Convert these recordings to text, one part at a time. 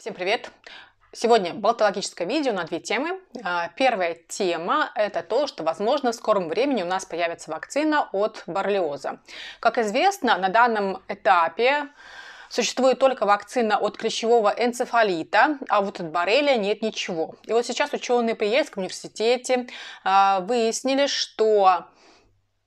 Всем привет! Сегодня болтологическое видео на две темы. А, первая тема – это то, что, возможно, в скором времени у нас появится вакцина от боррелиоза. Как известно, на данном этапе существует только вакцина от клещевого энцефалита, а вот от боррелия нет ничего. И вот сейчас ученые Приельском университете а, выяснили, что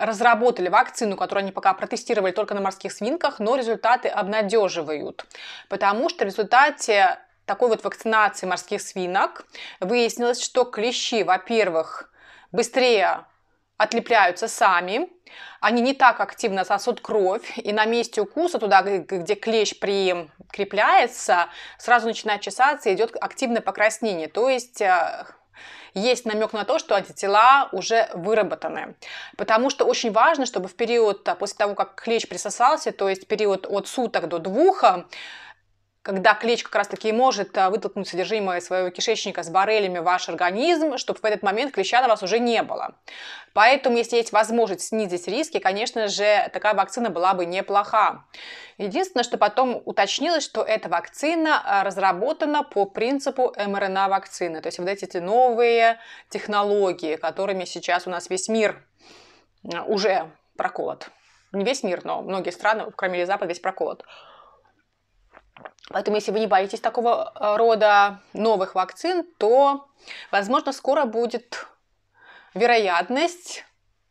разработали вакцину, которую они пока протестировали только на морских свинках, но результаты обнадеживают, потому что в результате такой вот вакцинации морских свинок выяснилось, что клещи, во-первых, быстрее отлепляются сами, они не так активно сосут кровь, и на месте укуса, туда, где клещ прикрепляется, сразу начинает чесаться и идет активное покраснение, то есть э, есть намек на то, что антитела уже выработаны. Потому что очень важно, чтобы в период, а, после того, как клещ присосался, то есть период от суток до двух, когда клещ как раз-таки может а, вытолкнуть содержимое своего кишечника с баррелями в ваш организм, чтобы в этот момент клеща на вас уже не было. Поэтому, если есть возможность снизить риски, конечно же, такая вакцина была бы неплоха. Единственное, что потом уточнилось, что эта вакцина а, разработана по принципу мРНА-вакцины, то есть вот эти новые технологии, которыми сейчас у нас весь мир а, уже проколот. Не весь мир, но многие страны, кроме Запада, весь проколот. Поэтому, если вы не боитесь такого э, рода новых вакцин, то, возможно, скоро будет вероятность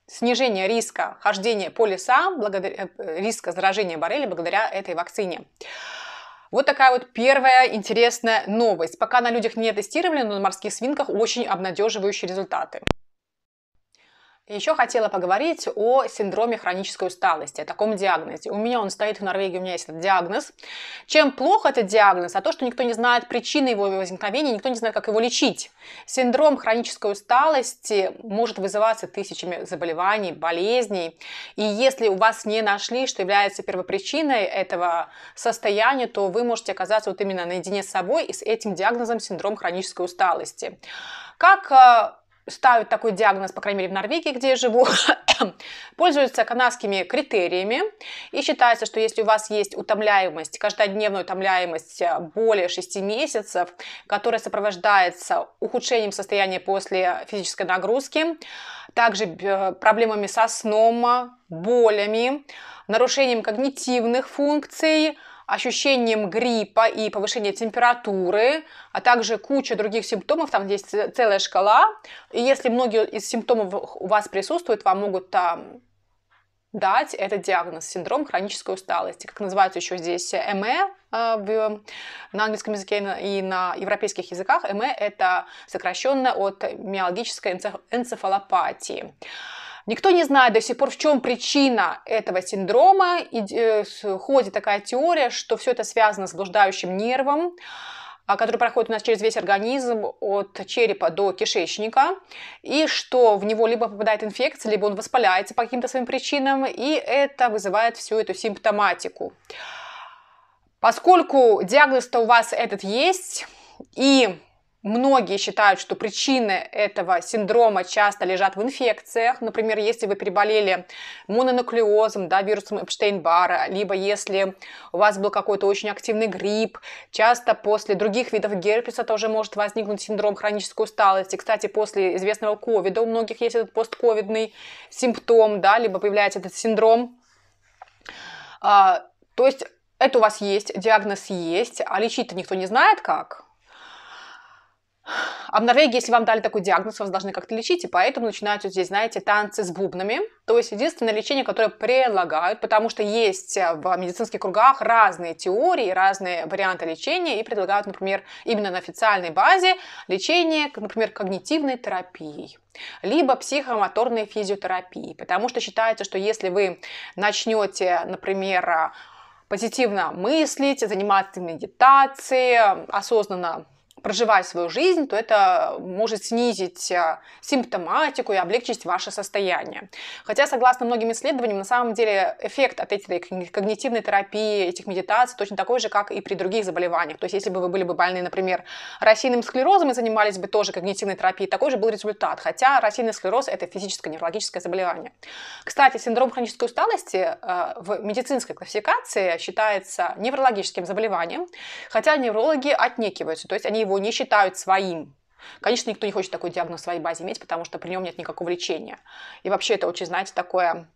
снижения риска хождения по лесам, благодаря, э, риска заражения боррели благодаря этой вакцине. Вот такая вот первая интересная новость. Пока на людях не тестировали, но на морских свинках очень обнадеживающие результаты. Еще хотела поговорить о синдроме хронической усталости, о таком диагнозе. У меня он стоит в Норвегии, у меня есть этот диагноз. Чем плохо этот диагноз? А то, что никто не знает причины его возникновения, никто не знает, как его лечить. Синдром хронической усталости может вызываться тысячами заболеваний, болезней. И если у вас не нашли, что является первопричиной этого состояния, то вы можете оказаться вот именно наедине с собой и с этим диагнозом синдром хронической усталости. Как а, ставят такой диагноз, по крайней мере, в Норвегии, где я живу, пользуются канадскими критериями. И считается, что если у вас есть утомляемость, каждодневная утомляемость э, более 6 месяцев, которая сопровождается ухудшением состояния после физической нагрузки, также э, проблемами со сном, болями, нарушением когнитивных функций – ощущением гриппа и повышения температуры, а также куча других симптомов, там есть целая шкала. И если многие из симптомов у вас присутствуют, вам могут там дать этот диагноз синдром хронической усталости, как называется еще здесь э, МЭ э, в, на английском языке и на европейских языках. МЭ это сокращенно от миологической энцефалопатии. Никто не знает до сих пор, в чем причина этого синдрома. И э, ходит такая теория, что все это связано с блуждающим нервом, а, который проходит у нас через весь организм от черепа до кишечника, и что в него либо попадает инфекция, либо он воспаляется по каким-то своим причинам, и это вызывает всю эту симптоматику. Поскольку диагноз-то у вас этот есть, и Многие считают, что причины этого синдрома часто лежат в инфекциях. Например, если вы переболели мононуклеозом, да, вирусом Эпштейн-Бара, либо если у вас был какой-то очень активный грипп, часто после других видов герпеса тоже может возникнуть синдром хронической усталости. Кстати, после известного ковида у многих есть этот постковидный симптом, да, либо появляется этот синдром. А, то есть это у вас есть, диагноз есть, а лечить-то никто не знает как. А в Норвегии, если вам дали такой диагноз, вас должны как-то лечить, и поэтому начинаются здесь, знаете, танцы с бубнами. То есть единственное лечение, которое предлагают, потому что есть э, в медицинских кругах разные теории, разные варианты лечения, и предлагают, например, именно на официальной базе лечение, например, когнитивной терапией либо психомоторной физиотерапии, потому что считается, что если вы начнете, например, э, позитивно мыслить, заниматься медитацией, э, осознанно проживая свою жизнь, то это может снизить э, симптоматику и облегчить ваше состояние. Хотя, согласно многим исследованиям, на самом деле эффект от этой когнитивной терапии, этих медитаций точно такой же, как и при других заболеваниях. То есть, если бы вы были бы больны, например, рассеянным склерозом и занимались бы тоже когнитивной терапией, такой же был результат. Хотя рассеянный склероз – это физическое неврологическое заболевание. Кстати, синдром хронической усталости э, в медицинской классификации считается неврологическим заболеванием, хотя неврологи отнекиваются, то есть они его не считают своим. Конечно, никто не хочет такой диагноз в своей базе иметь, потому что при нем нет никакого лечения. И вообще это очень, знаете, такое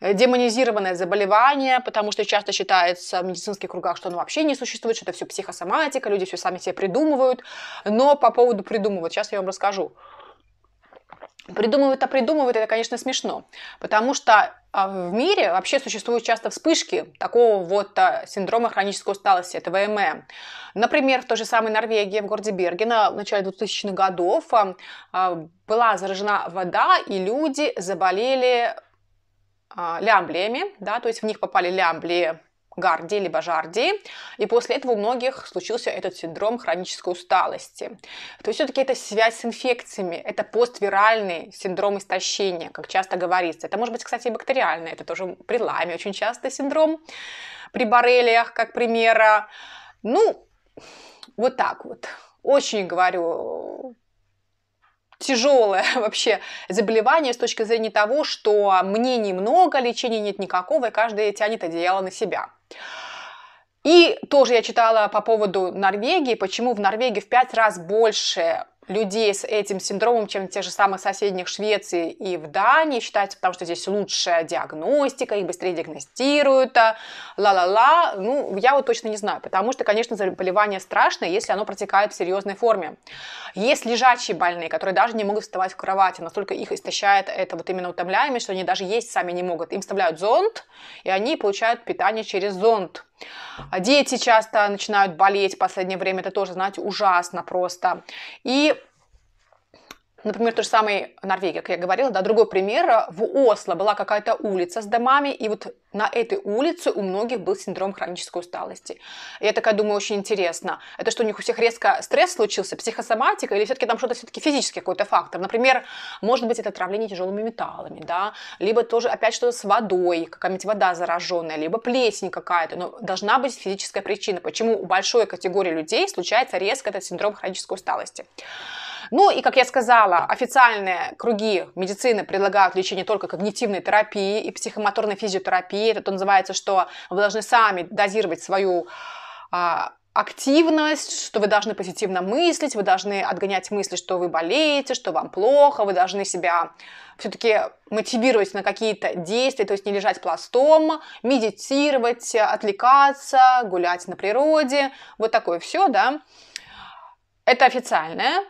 э, демонизированное заболевание, потому что часто считается в медицинских кругах, что оно вообще не существует, что это все психосоматика, люди все сами себе придумывают. Но по поводу придумывать, сейчас я вам расскажу. Придумывают-то придумывают, это, конечно, смешно, потому что а, в мире вообще существуют часто вспышки такого вот а, синдрома хронической усталости, это ВММ. Например, в той же самой Норвегии, в городе Бергена в начале 2000-х годов а, была заражена вода, и люди заболели лямблиями, да, то есть в них попали лямблии гарди либо жарди, и после этого у многих случился этот синдром хронической усталости. То есть все-таки это связь с инфекциями, это поствиральный синдром истощения, как часто говорится. Это может быть, кстати, и бактериальный, это тоже при ламе очень частый синдром, при боррелиях, как примера. Ну, вот так вот. Очень, говорю, тяжелое вообще заболевание с точки зрения того, что мнений много, лечения нет никакого, и каждый тянет одеяло на себя. И тоже я читала по поводу Норвегии, почему в Норвегии в пять раз больше людей с этим синдромом, чем те же самые соседних Швеции и в Дании. Считается, потому что здесь лучшая диагностика, их быстрее диагностируют, а, ла-ла-ла. Ну, я вот точно не знаю, потому что, конечно, заболевание страшное, если оно протекает в серьезной форме. Есть лежачие больные, которые даже не могут вставать в кровати, настолько их истощает это вот именно утомляемость, что они даже есть сами не могут. Им вставляют зонд, и они получают питание через зонд. А дети часто начинают болеть в последнее время, это тоже, знаете, ужасно просто. И Например, то же самое Норвегия, как я говорила, да, другой пример. В Осло была какая-то улица с домами, и вот на этой улице у многих был синдром хронической усталости. И я такая думаю, очень интересно, это что у них у всех резко стресс случился, психосоматика, или все-таки там что-то все-таки физический какой-то фактор? Например, может быть, это отравление тяжелыми металлами, да, либо тоже опять что-то с водой, какая-нибудь вода зараженная, либо плесень какая-то, но должна быть физическая причина, почему у большой категории людей случается резко этот синдром хронической усталости. Ну и, как я сказала, официальные круги медицины предлагают лечение только когнитивной терапии и психомоторной физиотерапии. Это то называется, что вы должны сами дозировать свою а, активность, что вы должны позитивно мыслить, вы должны отгонять мысли, что вы болеете, что вам плохо, вы должны себя все-таки мотивировать на какие-то действия, то есть не лежать пластом, медитировать, отвлекаться, гулять на природе, вот такое все, да. Это официальное.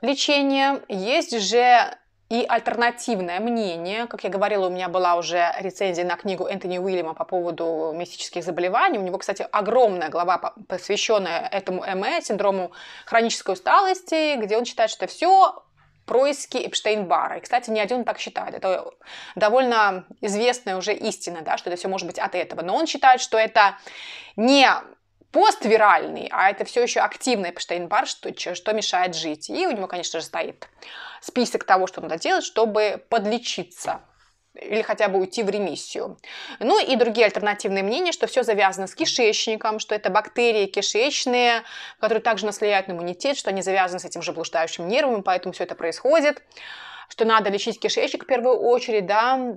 Лечение Есть же и альтернативное мнение, как я говорила, у меня была уже рецензия на книгу Энтони Уильяма по поводу мистических заболеваний. У него, кстати, огромная глава, посвященная этому МЭ, синдрому хронической усталости, где он считает, что все происки эпштейн бара И, кстати, не один так считает. Это довольно известная уже истина, да, что это все может быть от этого. Но он считает, что это не поствиральный, а это все еще активный Эпштейн-Бар, что, что мешает жить. И у него, конечно же, стоит список того, что надо делать, чтобы подлечиться или хотя бы уйти в ремиссию. Ну и другие альтернативные мнения, что все завязано с кишечником, что это бактерии кишечные, которые также наследят на иммунитет, что они завязаны с этим же блуждающим нервом, поэтому все это происходит, что надо лечить кишечник в первую очередь, да,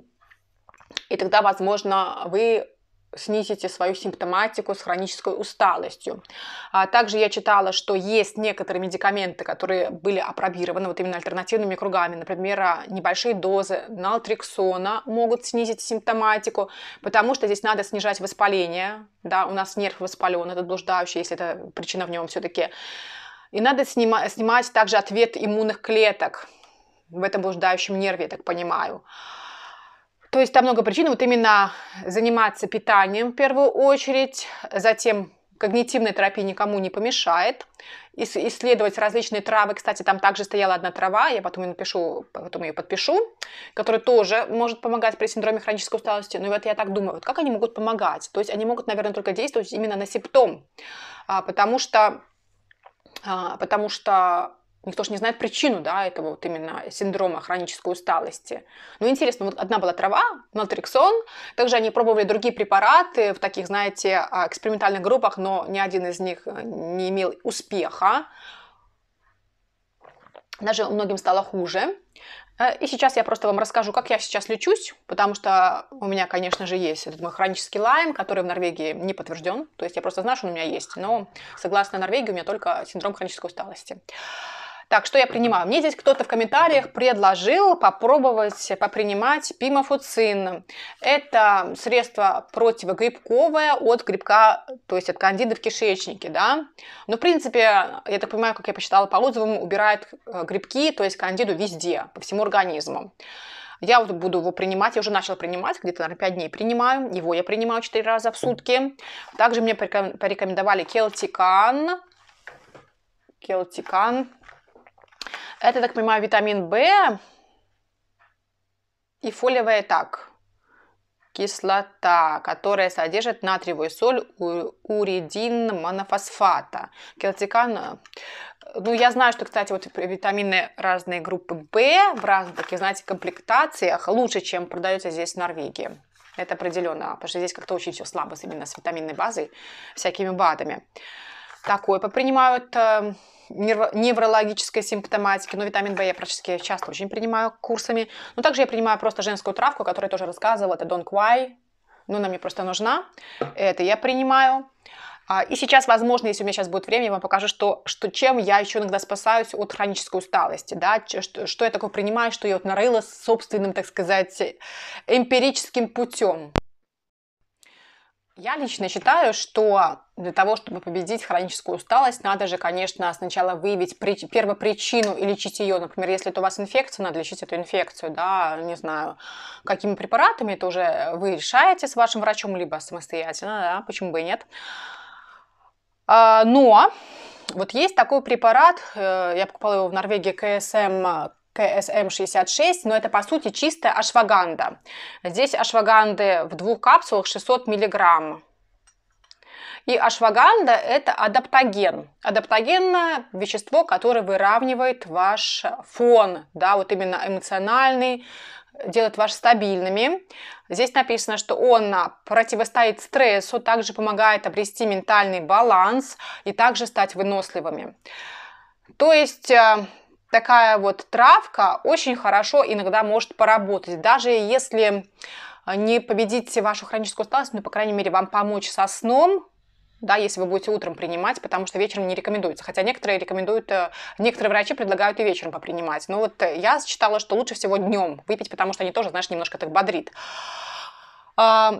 и тогда, возможно, вы снизите свою симптоматику с хронической усталостью. А также я читала, что есть некоторые медикаменты, которые были опробированы вот именно альтернативными кругами. Например, а, небольшие дозы налтриксона могут снизить симптоматику, потому что здесь надо снижать воспаление. Да, у нас нерв воспален, этот блуждающий, если это причина в нем все-таки. И надо снимать, снимать также ответ иммунных клеток в этом блуждающем нерве, я так понимаю. То есть там много причин. Вот именно заниматься питанием в первую очередь, затем когнитивная терапия никому не помешает. Исследовать различные травы. Кстати, там также стояла одна трава, я потом ее напишу, потом ее подпишу, которая тоже может помогать при синдроме хронической усталости. Но вот я так думаю, вот как они могут помогать? То есть они могут, наверное, только действовать именно на симптом, а, потому что, а, потому что никто же не знает причину, да, этого вот именно синдрома хронической усталости. Но ну, интересно, вот одна была трава, малтриксон, также они пробовали другие препараты в таких, знаете, а, экспериментальных группах, но ни один из них э, не имел успеха. Даже многим стало хуже. Э, и сейчас я просто вам расскажу, как я сейчас лечусь, потому что у меня, конечно же, есть этот мой хронический лайм, который в Норвегии не подтвержден. То есть я просто знаю, что он у меня есть, но согласно Норвегии у меня только синдром хронической усталости. Так, что я принимаю? Мне здесь кто-то в комментариях предложил попробовать попринимать пимофуцин. Это средство противогрибковое от грибка, то есть от кандиды в кишечнике, да. Но, ну, в принципе, я так понимаю, как я посчитала по отзывам, убирает э, грибки, то есть кандиду везде, по всему организму. Я вот буду его принимать, я уже начала принимать, где-то, наверное, 5 дней принимаю. Его я принимаю 4 раза в сутки. Также мне порекомендовали келтикан. Келтикан, это, так понимаю, витамин В и фолиевая так кислота, которая содержит натриевую соль, уридин монофосфата, келтикан. Э, ну, я знаю, что, кстати, вот витамины разные группы В в разных таких, знаете, комплектациях лучше, чем продаются здесь в Норвегии. Это определенно, потому что здесь как-то очень все слабо именно с витаминной базой, всякими БАДами. Такое попринимают э, неврологической симптоматики, но витамин В я практически часто очень принимаю курсами. Но также я принимаю просто женскую травку, которую я тоже рассказывала, это Don't Quai, но она мне просто нужна, это я принимаю. А, и сейчас, возможно, если у меня сейчас будет время, я вам покажу, что, что чем я еще иногда спасаюсь от хронической усталости, да, что, что я такое принимаю, что я вот нарыла собственным, так сказать, эмпирическим путем. Я лично считаю, что для того, чтобы победить хроническую усталость, надо же, конечно, сначала выявить прич... первопричину и лечить ее. Например, если это у вас инфекция, надо лечить эту инфекцию, да, не знаю, какими препаратами, это уже вы решаете с вашим врачом, либо самостоятельно, да, почему бы и нет. А, но вот есть такой препарат, э, я покупала его в Норвегии, КСМ КСМ-66, но это по сути чистая ашваганда. Здесь ашваганды в двух капсулах 600 миллиграмм. И ашваганда – это адаптоген. Адаптоген – вещество, которое выравнивает ваш фон, да, вот именно эмоциональный, делает ваш стабильными. Здесь написано, что он противостоит стрессу, также помогает обрести ментальный баланс и также стать выносливыми. То есть э, такая вот травка очень хорошо иногда может поработать. Даже если а, не победить вашу хроническую усталость, но, ну, по крайней мере, вам помочь со сном, да, если вы будете утром принимать, потому что вечером не рекомендуется. Хотя некоторые рекомендуют, э, некоторые врачи предлагают и вечером попринимать. Но вот э, я считала, что лучше всего днем выпить, потому что они тоже, знаешь, немножко так бодрит. А,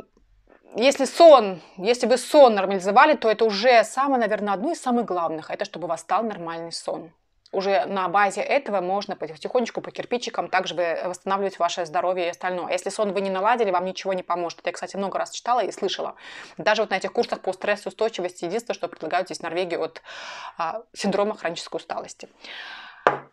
если сон, если вы сон нормализовали, то это уже самое, наверное, одно из самых главных. Это чтобы у вас стал нормальный сон уже на базе этого можно потихонечку по кирпичикам также э, восстанавливать ваше здоровье и остальное. Если сон вы не наладили, вам ничего не поможет. Это я, кстати, много раз читала и слышала. Даже вот на этих курсах по стрессоустойчивости единственное, что предлагают здесь в Норвегии от а, синдрома хронической усталости.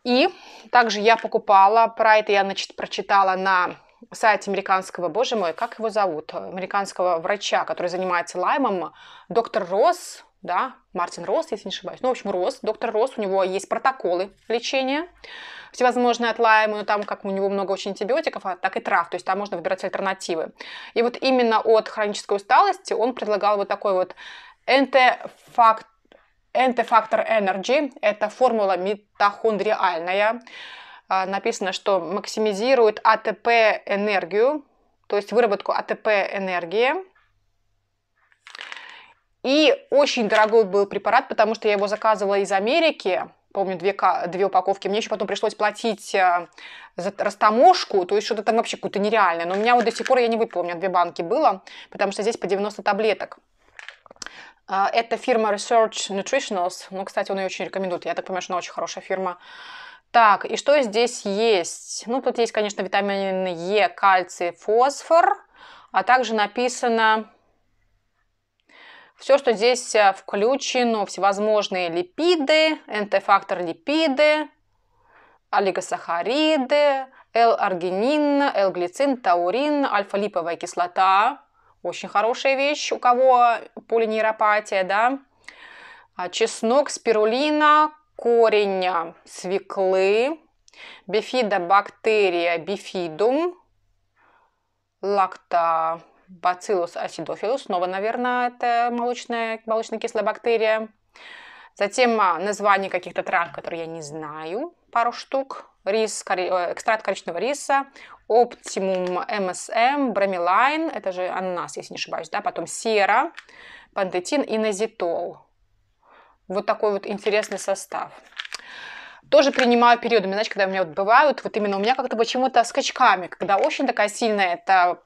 И также я покупала, про это я, значит, прочитала на сайте американского, боже мой, как его зовут, американского врача, который занимается лаймом, доктор Росс, да, Мартин Росс, если не ошибаюсь. Ну, в общем, Росс, доктор Росс, у него есть протоколы лечения, всевозможные от лайма, ну, там как у него много очень антибиотиков, а так и трав, то есть там можно выбирать альтернативы. И вот именно от хронической усталости он предлагал вот такой вот энтефакт, энтефактор Energy, это формула митохондриальная, а, написано, что максимизирует АТП энергию, то есть выработку АТП энергии, и очень дорогой был препарат, потому что я его заказывала из Америки, помню, две, две упаковки. Мне еще потом пришлось платить э, за растаможку, то есть что-то там вообще какое-то нереальное. Но у меня вот до сих пор, я не выпила, у две банки было, потому что здесь по 90 таблеток. Э, это фирма Research Nutritionals. Ну, кстати, он ее очень рекомендует. Я так понимаю, что она очень хорошая фирма. Так, и что здесь есть? Ну, тут есть, конечно, витамины Е, кальций, фосфор. А также написано все, что здесь э, включено, всевозможные липиды, НТ-фактор липиды, олигосахариды, л аргинин л глицин таурин, альфа-липовая кислота. Очень хорошая вещь, у кого полинейропатия, да. А, чеснок, спирулина, корень свеклы, бифидобактерия бифидум, лакта, Bacillus acidophilus, снова, наверное, это молочная, молочно-кислая бактерия. Затем а, название каких-то трав, которые я не знаю, пару штук. Рис, э, экстракт коричневого риса, Optimum MSM, Бромелайн, это же ананас, если не ошибаюсь, да, потом сера, пантетин и назитол. Вот такой вот интересный состав тоже принимаю периодами, знаешь, когда у меня вот бывают, вот именно у меня как-то почему-то скачками, когда очень такая сильная эта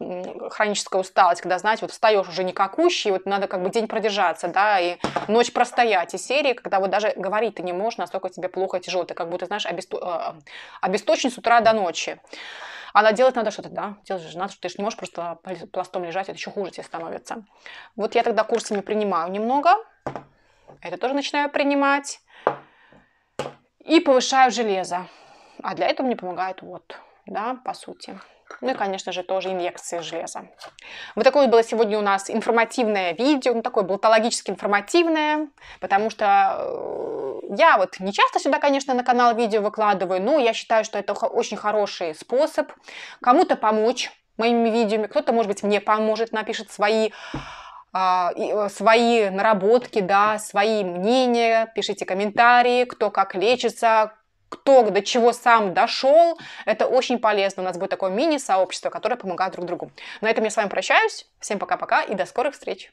хроническая усталость, когда, знаете, вот встаешь уже никакущий, вот надо как бы день продержаться, да, и ночь простоять, и серии, когда вот даже говорить ты не можешь, настолько тебе плохо тяжело, ты как будто, знаешь, обесто... А, а, обесточен с утра до ночи. А надо делать надо что-то, да, делать же надо, что ты же не можешь просто пластом лежать, это еще хуже тебе становится. Вот я тогда курсами принимаю немного, это тоже начинаю принимать и повышаю железо. А для этого мне помогает вот, да, по сути. Ну и, конечно же, тоже инъекции железа. Вот такое было сегодня у нас информативное видео, ну такое болтологически информативное, потому что э, я вот не часто сюда, конечно, на канал видео выкладываю, но я считаю, что это очень хороший способ кому-то помочь моими видео, кто-то, может быть, мне поможет, напишет свои а, э, свои наработки, да, свои мнения, пишите комментарии, кто как лечится, кто до чего сам дошел. Это очень полезно. У нас будет такое мини-сообщество, которое помогает друг другу. На этом я с вами прощаюсь. Всем пока-пока и до скорых встреч.